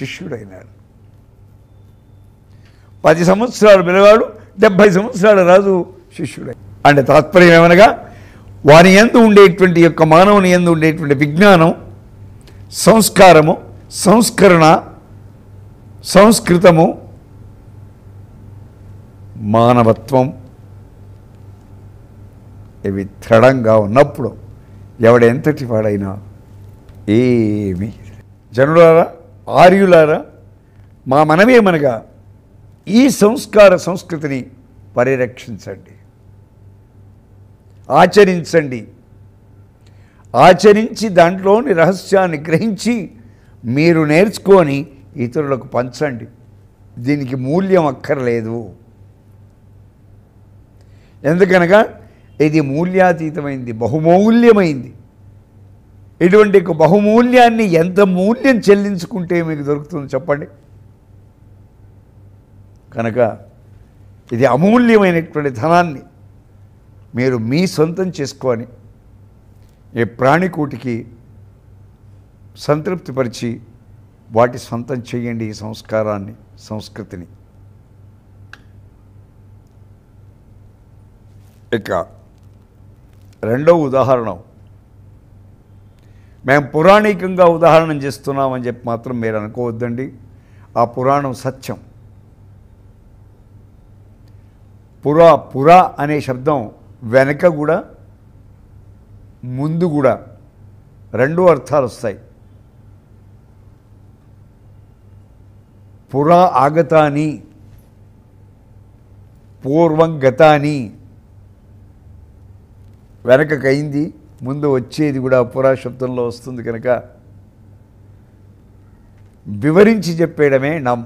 శిష్యుడైనాడు పది సంవత్సరాలు పిల్లవాడు డెబ్భై సంవత్సరాలు రాజు శిష్యుడై అంటే తాత్పర్యం ఏమనగా వారి ఎందు ఉండేటువంటి యొక్క మానవుని ఎందు ఉండేటువంటి విజ్ఞానం సంస్కారము సంస్కరణ సంస్కృతము మానవత్వం ఇవి దృఢంగా ఉన్నప్పుడు ఎవడెంతటి వాడైనా ఏమి జనులారా ఆర్యులారా మా మనమేమనగా ఈ సంస్కార సంస్కృతిని పరిరక్షించండి ఆచరించండి ఆచరించి దాంట్లోని రహస్యాన్ని గ్రహించి మీరు నేర్చుకొని ఇతరులకు పంచండి దీనికి మూల్యం అక్కర్లేదు ఎందుకనగా ఇది మూల్యాతీతమైంది బహుమౌల్యమైంది ఇటువంటి ఒక బహుమూల్యాన్ని ఎంత మూల్యం చెల్లించుకుంటే మీకు దొరుకుతుంది చెప్పండి కనుక ఇది అమూల్యమైనటువంటి ధనాన్ని మీరు మీ సొంతం చేసుకొని ఈ ప్రాణికూటికి సంతృప్తిపరిచి వాటి సొంతం చేయండి ఈ సంస్కారాన్ని సంస్కృతిని ఇక రెండవ ఉదాహరణ మేము పురాణికంగా ఉదాహరణ చేస్తున్నామని చెప్పి మాత్రం మీరు అనుకోవద్దండి ఆ పురాణం సత్యం పురా పురా అనే శబ్దం వెనక కూడా ముందు కూడా రెండు అర్థాలు వస్తాయి పురా ఆగతాని పూర్వం గతాని వెనకకైంది ముందు వచ్చేది కూడా పురాశబ్దంలో వస్తుంది కనుక వివరించి చెప్పేయడమే నమ్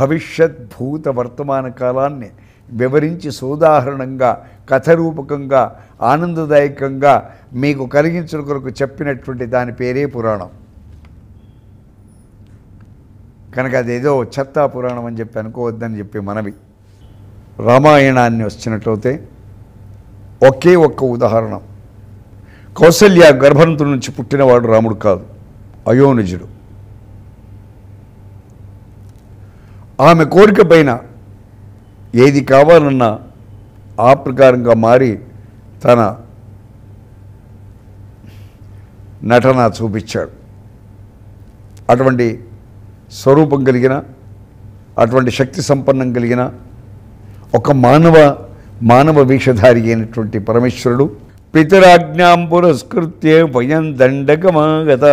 భవిష్యత్ భూత వర్తమాన కాలాన్ని వివరించి సోదాహరణంగా కథరూపకంగా ఆనందదాయకంగా మీకు కలిగించిన కొరకు చెప్పినటువంటి దాని పేరే పురాణం కనుక అదేదో చెత్తా పురాణం అని చెప్పి అనుకోవద్దని చెప్పి మనవి రామాయణాన్ని వచ్చినట్లయితే ఒకే ఒక్క ఉదాహరణ కౌశల్య గర్భంతు నుంచి పుట్టినవాడు రాముడు కాదు అయోనిజుడు ఆమె కోరిక పైన ఏది కావాలన్నా ఆ ప్రకారంగా మారి తన నటన చూపించాడు అటువంటి స్వరూపం కలిగిన అటువంటి శక్తి సంపన్నం కలిగిన ఒక మానవ మానవ వీషధారి అయినటువంటి పరమేశ్వరుడు పితరాజ్ఞాం పురస్కృత్యే భయం దండకమాగత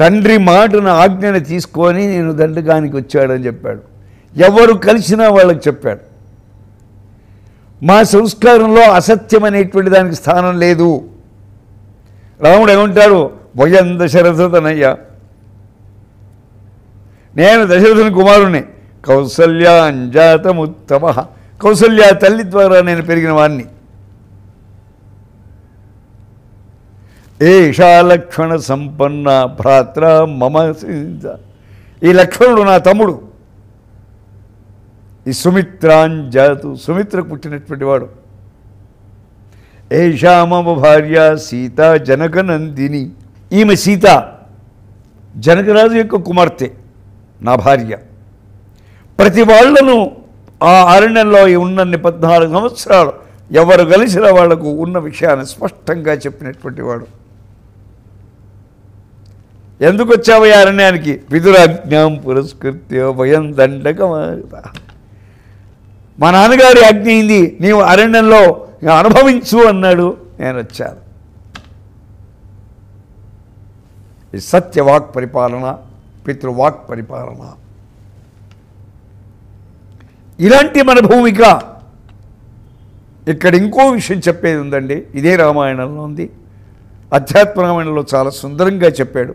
తండ్రి మాటను ఆజ్ఞను తీసుకొని నేను దండకానికి వచ్చాడని చెప్పాడు ఎవరు కలిసినా వాళ్ళకి చెప్పాడు మా సంస్కారంలో అసత్యం అనేటువంటి దానికి స్థానం లేదు రాముడు ఏమంటాడు భయం దశరథతనయ్య నేను దశరథుని కుమారుణ్ణి కౌసల్యాంజాతముత్తమ కౌసల్య తల్లి ద్వారా నేను పెరిగిన వాణ్ణి ఏషా లక్షణ సంపన్న భ్రాత్ర మమ ఈ లక్ష్మణుడు నా తమ్ముడు ఈ సుమిత్రాంజాతు సుమిత్ర పుట్టినటువంటి వాడు ఏషా మమ భార్య సీత జనకనందిని ఈమె సీత జనకరాజు యొక్క కుమార్తె నా భార్య ప్రతి వాళ్లను ఆ అరణ్యంలో ఉన్నన్ని పద్నాలుగు సంవత్సరాలు ఎవరు కలిసిన వాళ్లకు ఉన్న విషయాన్ని స్పష్టంగా చెప్పినటువంటి వాడు ఎందుకు వచ్చావు ఈ అరణ్యానికి విదురాజ్ఞాం పురస్కృత్య భయం దండకం మా నాన్నగారి ఆజ్ఞ అయింది నీవు అరణ్యంలో అనుభవించు అన్నాడు నేను వచ్చాను ఈ సత్యవాక్ పరిపాలన పితృవాక్ పరిపాలన ఇలాంటి మన భూమిక ఇక్కడ ఇంకో విషయం చెప్పేది ఉందండి ఇదే రామాయణంలో ఉంది అధ్యాత్మ రామాయణంలో చాలా సుందరంగా చెప్పాడు